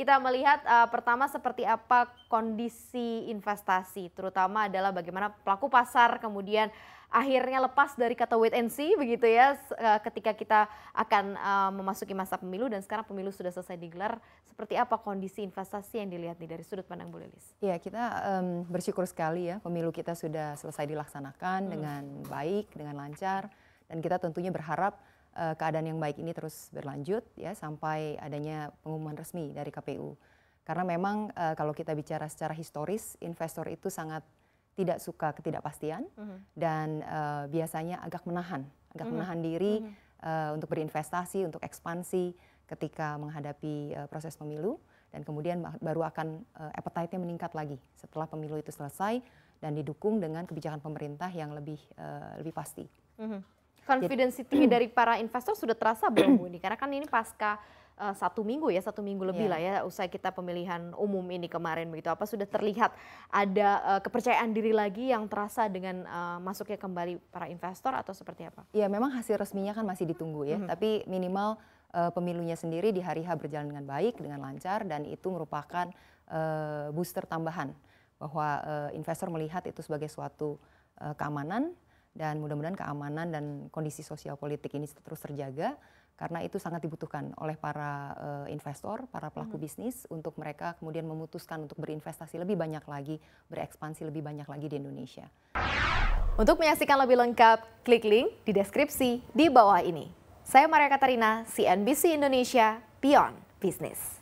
kita melihat uh, pertama seperti apa kondisi investasi, terutama adalah bagaimana pelaku pasar kemudian akhirnya lepas dari kata wait and see begitu ya e, ketika kita akan e, memasuki masa pemilu dan sekarang pemilu sudah selesai digelar, seperti apa kondisi investasi yang dilihat nih dari sudut pandang Bu Lilis? Ya kita um, bersyukur sekali ya pemilu kita sudah selesai dilaksanakan hmm. dengan baik, dengan lancar dan kita tentunya berharap uh, keadaan yang baik ini terus berlanjut ya sampai adanya pengumuman resmi dari KPU. Karena memang uh, kalau kita bicara secara historis, investor itu sangat tidak suka ketidakpastian mm -hmm. dan uh, biasanya agak menahan, agak mm -hmm. menahan diri mm -hmm. uh, untuk berinvestasi, untuk ekspansi ketika menghadapi uh, proses pemilu dan kemudian baru akan uh, appetite-nya meningkat lagi setelah pemilu itu selesai dan didukung dengan kebijakan pemerintah yang lebih uh, lebih pasti. Mm -hmm. Confidence tinggi dari para investor sudah terasa belum Bu ini? Karena kan ini pasca uh, satu minggu ya, satu minggu lebih yeah. lah ya usai kita pemilihan umum ini kemarin begitu. Apa sudah terlihat ada uh, kepercayaan diri lagi yang terasa dengan uh, masuknya kembali para investor atau seperti apa? Ya memang hasil resminya kan masih ditunggu ya, -hmm. tapi minimal uh, pemilunya sendiri di hari H berjalan dengan baik, dengan lancar dan itu merupakan uh, booster tambahan bahwa uh, investor melihat itu sebagai suatu uh, keamanan dan mudah-mudahan keamanan dan kondisi sosial politik ini terus terjaga karena itu sangat dibutuhkan oleh para uh, investor, para pelaku hmm. bisnis untuk mereka kemudian memutuskan untuk berinvestasi lebih banyak lagi, berekspansi lebih banyak lagi di Indonesia. Untuk menyaksikan lebih lengkap, klik link di deskripsi di bawah ini. Saya Maria Katarina, CNBC Indonesia, Beyond Business.